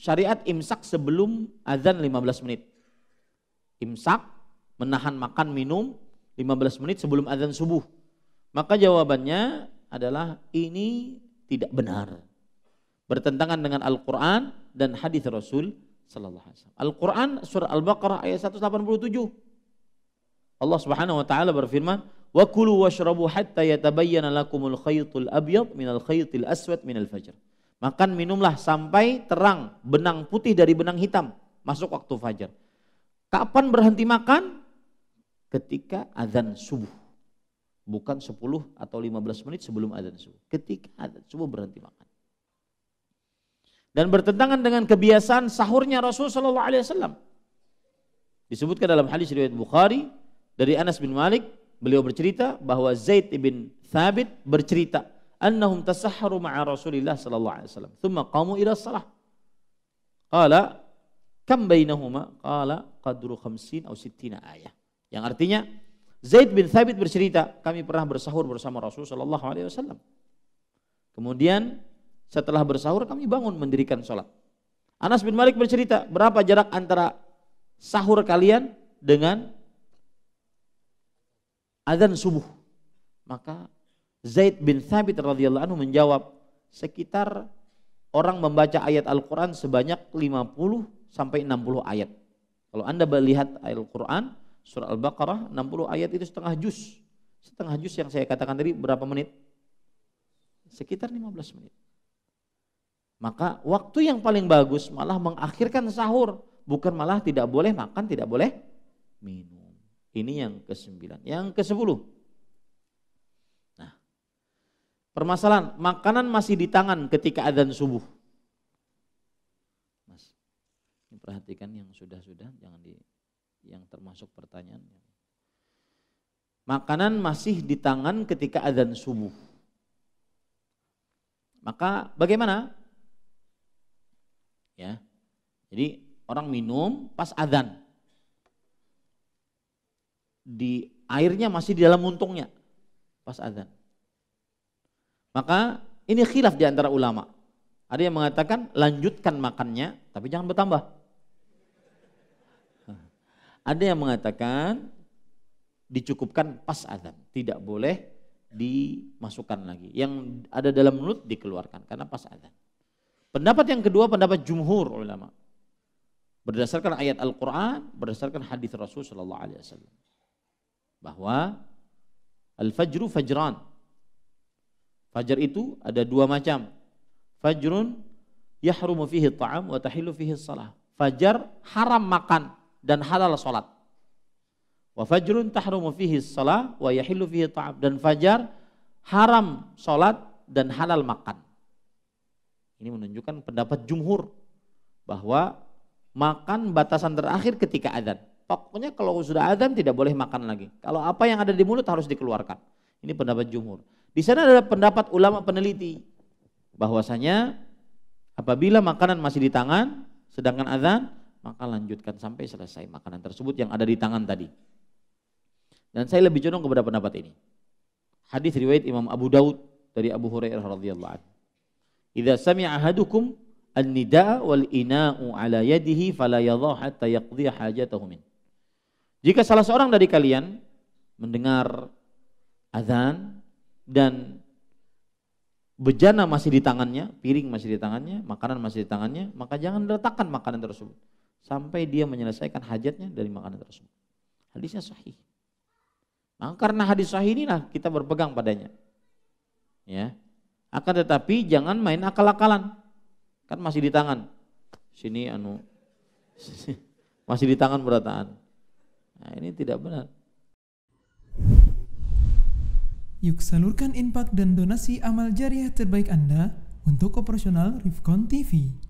syariat imsak sebelum azan 15 menit. Imsak menahan makan minum 15 menit sebelum azan subuh. Maka jawabannya adalah ini tidak benar. Bertentangan dengan Al-Qur'an dan hadis Rasul sallallahu alaihi wasallam. Al-Qur'an surah Al-Baqarah ayat 187. Allah Subhanahu wa taala berfirman, "Wa kulu washrabu hatta yatabayyana lakumul khaytul abyad minal khaytil aswad minal fajr." Makan minumlah sampai terang benang putih dari benang hitam masuk waktu fajar. Kapan berhenti makan? Ketika azan subuh. Bukan 10 atau 15 menit sebelum azan subuh. Ketika azan subuh berhenti makan. Dan bertentangan dengan kebiasaan sahurnya Rasul SAW, Alaihi Wasallam. Disebutkan dalam hadis riwayat Bukhari dari Anas bin Malik, beliau bercerita bahwa Zaid bin Thabit bercerita, annahum tasahharu ma'a Rasulillah sallallahu alaihi wasallam. Tsumma qamu ila shalah. Qala kam bainahuma? Qala qadru 50 atau 60 ayah. Yang artinya Zaid bin Thabit bercerita, kami pernah bersahur bersama Rasul sallallahu alaihi wasallam. Kemudian setelah bersahur kami bangun mendirikan salat. Anas bin Malik bercerita, berapa jarak antara sahur kalian dengan azan subuh? Maka Zaid bin Thabit radhiyallahu anhu menjawab, sekitar orang membaca ayat Al-Qur'an sebanyak 50 sampai 60 ayat. Kalau Anda melihat Al-Qur'an surah Al-Baqarah 60 ayat itu setengah juz. Setengah juz yang saya katakan tadi berapa menit? Sekitar 15 menit. Maka waktu yang paling bagus malah mengakhirkan sahur, bukan malah tidak boleh makan, tidak boleh minum. Ini yang kesembilan. Yang ke-10, Permasalahan, makanan masih di tangan ketika adzan subuh. Mas, ini perhatikan yang sudah-sudah, jangan di yang termasuk pertanyaan. Makanan masih di tangan ketika adzan subuh. Maka bagaimana? Ya. Jadi orang minum pas adzan. Di airnya masih di dalam untungnya pas adzan maka ini khilaf di antara ulama. Ada yang mengatakan lanjutkan makannya tapi jangan bertambah. Ada yang mengatakan dicukupkan pas azan, tidak boleh dimasukkan lagi. Yang ada dalam mulut dikeluarkan karena pas azan. Pendapat yang kedua pendapat jumhur ulama. Berdasarkan ayat Al-Qur'an, berdasarkan hadis Rasul sallallahu alaihi wasallam bahwa al-fajru fajran Fajar itu ada dua macam. Fajrun yahrumu fihi ta'am wa tahillu fihi salah. Fajar haram makan dan halal sholat. Wa fajrun tahrumu fihi salah wa yahillu fihi ta'am dan fajar haram sholat dan halal makan. Ini menunjukkan pendapat jumhur bahwa makan batasan terakhir ketika azan. Pokoknya kalau sudah azan tidak boleh makan lagi. Kalau apa yang ada di mulut harus dikeluarkan. Ini pendapat jumhur. Di sana ada pendapat ulama peneliti bahwasanya apabila makanan masih di tangan sedangkan azan maka lanjutkan sampai selesai makanan tersebut yang ada di tangan tadi. Dan saya lebih condong kepada pendapat ini. Hadis riwayat Imam Abu Daud dari Abu Hurairah radhiyallahu anhu. "Idza sami'a ahadukum an-nidaa wal ina'u ala yadihi fala yadhah hatta yaqdi hajatahu min." Jika salah seorang dari kalian mendengar azan dan bejana masih di tangannya, piring masih di tangannya, makanan masih di tangannya, maka jangan letakkan makanan tersebut sampai dia menyelesaikan hajatnya dari makanan tersebut. Hadisnya sahih. Nah, karena hadis sahih inilah kita berpegang padanya. Ya. Akan tetapi jangan main akal-akalan. Kan masih di tangan. Sini anu. Masih di tangan berataan. Nah, ini tidak benar. Yuk salurkan impak dan donasi amal jariah terbaik Anda untuk operasional Rifkon TV.